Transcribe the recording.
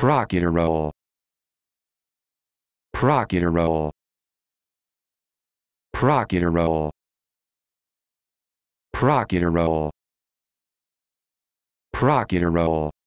Procurerole. Procurerole. Procurerole. Procurerole. Procurerole.